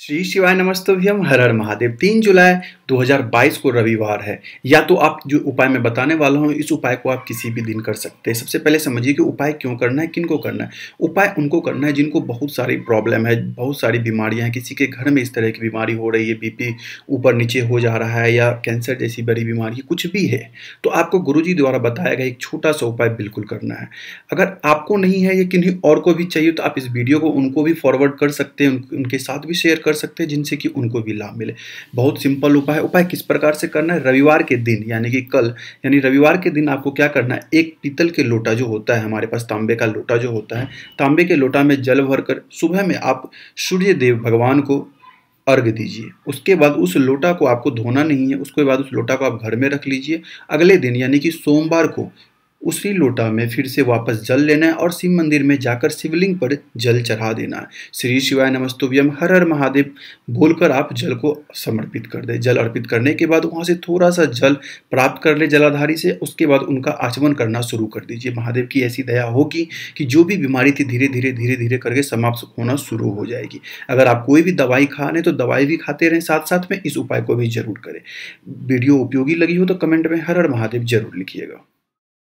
श्री शिवाय नमस्तभ्यम हर हर महादेव तीन जुलाई 2022 को रविवार है या तो आप जो उपाय मैं बताने वाला हूँ इस उपाय को आप किसी भी दिन कर सकते हैं सबसे पहले समझिए कि उपाय क्यों करना है किनको करना है उपाय उनको करना है जिनको बहुत सारी प्रॉब्लम है बहुत सारी बीमारियाँ हैं किसी के घर में इस तरह की बीमारी हो रही है बीपी ऊपर नीचे हो जा रहा है या कैंसर जैसी बड़ी बीमारी कुछ भी है तो आपको गुरु द्वारा बताया गया एक छोटा सा उपाय बिल्कुल करना है अगर आपको नहीं है या किन्हीं और को भी चाहिए तो आप इस वीडियो को उनको भी फॉरवर्ड कर सकते हैं उनके साथ भी शेयर कर सकते हैं जिनसे कि उनको भी लाभ मिले बहुत सिंपल उपाय उपाय किस प्रकार से करना है रविवार के दिन यानी कि कल यानी रविवार के दिन आपको क्या करना है एक पीतल के लोटा जो होता है हमारे पास तांबे का लोटा जो होता है तांबे के लोटा में जल भर कर सुबह में आप सूर्य देव भगवान को अर्घ दीजिए उसके बाद उस लोटा को आपको धोना नहीं है उसके बाद उस लोटा को आप घर में रख लीजिए अगले दिन यानी कि सोमवार को उसी लोटा में फिर से वापस जल लेना है और शिव मंदिर में जाकर शिवलिंग पर जल चढ़ा देना है श्री शिवाय नमस्तुभ्यम हर हर महादेव बोलकर आप जल को समर्पित कर दें जल अर्पित करने के बाद वहाँ से थोड़ा सा जल प्राप्त कर ले जलाधारी से उसके बाद उनका आचमन करना शुरू कर दीजिए महादेव की ऐसी दया होगी कि जो भी बीमारी थी धीरे धीरे धीरे धीरे करके समाप्त होना शुरू हो जाएगी अगर आप कोई भी दवाई खा लें तो दवाई भी खाते रहें साथ साथ में इस उपाय को भी जरूर करें वीडियो उपयोगी लगी हो तो कमेंट में हर हर महादेव जरूर लिखिएगा